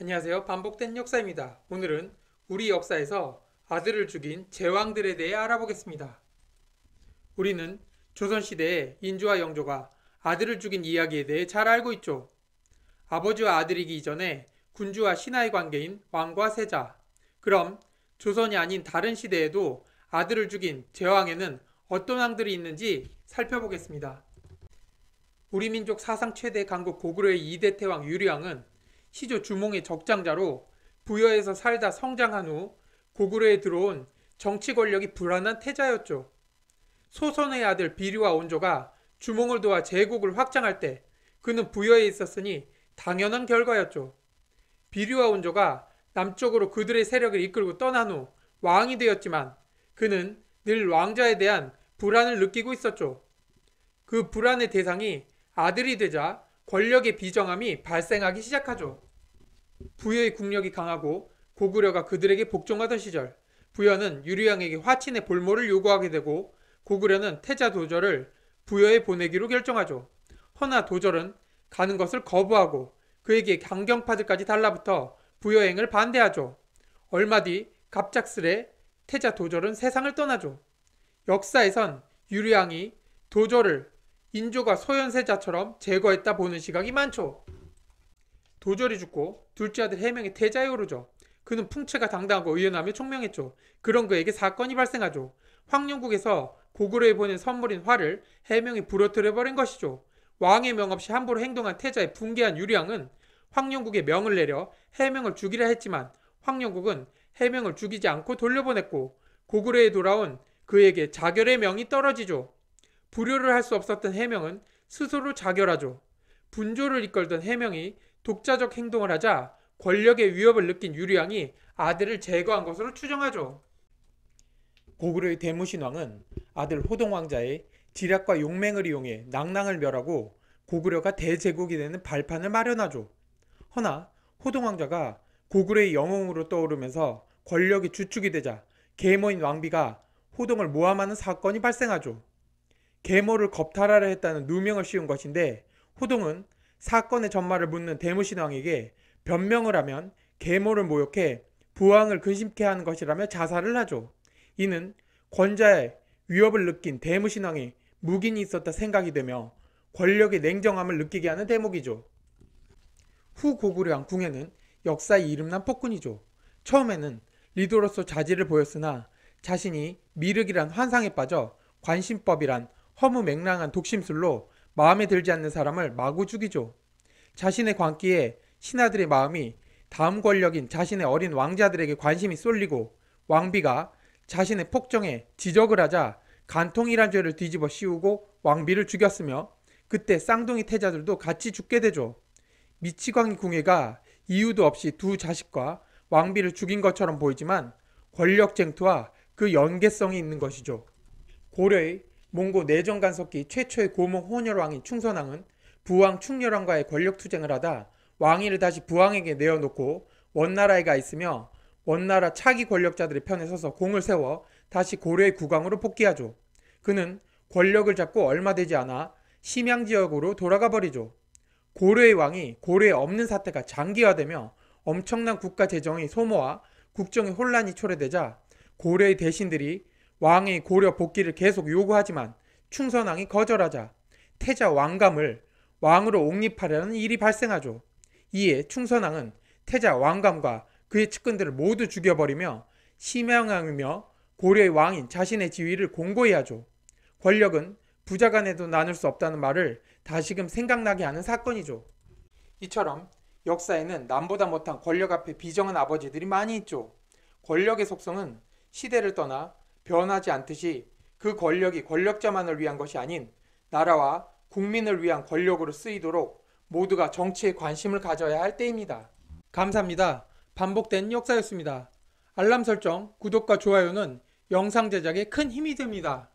안녕하세요. 반복된 역사입니다. 오늘은 우리 역사에서 아들을 죽인 제왕들에 대해 알아보겠습니다. 우리는 조선시대에 인조와 영조가 아들을 죽인 이야기에 대해 잘 알고 있죠. 아버지와 아들이기 이전에 군주와 신하의 관계인 왕과 세자. 그럼 조선이 아닌 다른 시대에도 아들을 죽인 제왕에는 어떤 왕들이 있는지 살펴보겠습니다. 우리 민족 사상 최대 강국 고구려의 2대 태왕 유리왕은 시조 주몽의 적장자로 부여에서 살다 성장한 후 고구려에 들어온 정치 권력이 불안한 태자였죠. 소선의 아들 비류와 온조가 주몽을 도와 제국을 확장할 때 그는 부여에 있었으니 당연한 결과였죠. 비류와 온조가 남쪽으로 그들의 세력을 이끌고 떠난 후 왕이 되었지만 그는 늘 왕자에 대한 불안을 느끼고 있었죠. 그 불안의 대상이 아들이 되자 권력의 비정함이 발생하기 시작하죠. 부여의 국력이 강하고 고구려가 그들에게 복종하던 시절 부여는 유리왕에게 화친의 볼모를 요구하게 되고 고구려는 태자 도절을 부여에 보내기로 결정하죠. 허나 도절은 가는 것을 거부하고 그에게 강경파들까지 달라붙어 부여행을 반대하죠. 얼마 뒤 갑작스레 태자 도절은 세상을 떠나죠. 역사에선 유리왕이 도절을 인조가 소현세자처럼 제거했다 보는 시각이 많죠. 도절이 죽고 둘째 아들 해명이 태자에 오르죠. 그는 풍채가 당당하고 의연하며 총명했죠. 그런 그에게 사건이 발생하죠. 황룡국에서 고구려에 보낸 선물인 화를 해명이 부러뜨려버린 것이죠. 왕의 명 없이 함부로 행동한 태자의 붕괴한 유량은 황룡국의 명을 내려 해명을 죽이라 했지만 황룡국은 해명을 죽이지 않고 돌려보냈고 고구려에 돌아온 그에게 자결의 명이 떨어지죠. 불효를 할 수 없었던 해명은 스스로 자결하죠. 분조를 이끌던 해명이 독자적 행동을 하자 권력의 위협을 느낀 유리왕이 아들을 제거한 것으로 추정하죠. 고구려의 대무신왕은 아들 호동왕자의 지략과 용맹을 이용해 낭랑을 멸하고 고구려가 대제국이 되는 발판을 마련하죠. 허나 호동왕자가 고구려의 영웅으로 떠오르면서 권력이 주축이 되자 계모인 왕비가 호동을 모함하는 사건이 발생하죠. 계모를 겁탈하려 했다는 누명을 씌운 것인데 호동은 사건의 전말을 묻는 대무신왕에게 변명을 하면 계모를 모욕해 부왕을 근심케 하는 것이라며 자살을 하죠. 이는 권자의 위협을 느낀 대무신왕이 묵인이 있었다 생각이 되며 권력의 냉정함을 느끼게 하는 대목이죠. 후 고구려왕 궁에는 역사에 이름난 폭군이죠. 처음에는 리더로서 자질을 보였으나 자신이 미륵이란 환상에 빠져 관심법이란 허무 맹랑한 독심술로 마음에 들지 않는 사람을 마구 죽이죠. 자신의 광기에 신하들의 마음이 다음 권력인 자신의 어린 왕자들에게 관심이 쏠리고 왕비가 자신의 폭정에 지적을 하자 간통이란 죄를 뒤집어 씌우고 왕비를 죽였으며 그때 쌍둥이 태자들도 같이 죽게 되죠. 미치광이 궁예가 이유도 없이 두 자식과 왕비를 죽인 것처럼 보이지만 권력 쟁투와 그 연계성이 있는 것이죠. 고려의 몽고 내정 간섭기 최초의 고모 혼혈왕인 충선왕은 부왕 충렬왕과의 권력 투쟁을 하다 왕위를 다시 부왕에게 내어놓고 원나라에 가 있으며 원나라 차기 권력자들의 편에 서서 공을 세워 다시 고려의 국왕으로 복귀하죠. 그는 권력을 잡고 얼마 되지 않아 심양 지역으로 돌아가 버리죠. 고려의 왕이 고려에 없는 사태가 장기화되며 엄청난 국가 재정의 소모와 국정의 혼란이 초래되자 고려의 대신들이 왕이 고려 복귀를 계속 요구하지만 충선왕이 거절하자 태자 왕감을 왕으로 옹립하려는 일이 발생하죠. 이에 충선왕은 태자 왕감과 그의 측근들을 모두 죽여버리며 심양왕이며 고려의 왕인 자신의 지위를 공고히 하죠. 권력은 부자 간에도 나눌 수 없다는 말을 다시금 생각나게 하는 사건이죠. 이처럼 역사에는 남보다 못한 권력 앞에 비정한 아버지들이 많이 있죠. 권력의 속성은 시대를 떠나 변하지 않듯이 그 권력이 권력자만을 위한 것이 아닌 나라와 국민을 위한 권력으로 쓰이도록 모두가 정치에 관심을 가져야 할 때입니다. 감사합니다. 반복된 역사였습니다. 알람 설정, 구독과 좋아요는 영상 제작에 큰 힘이 됩니다.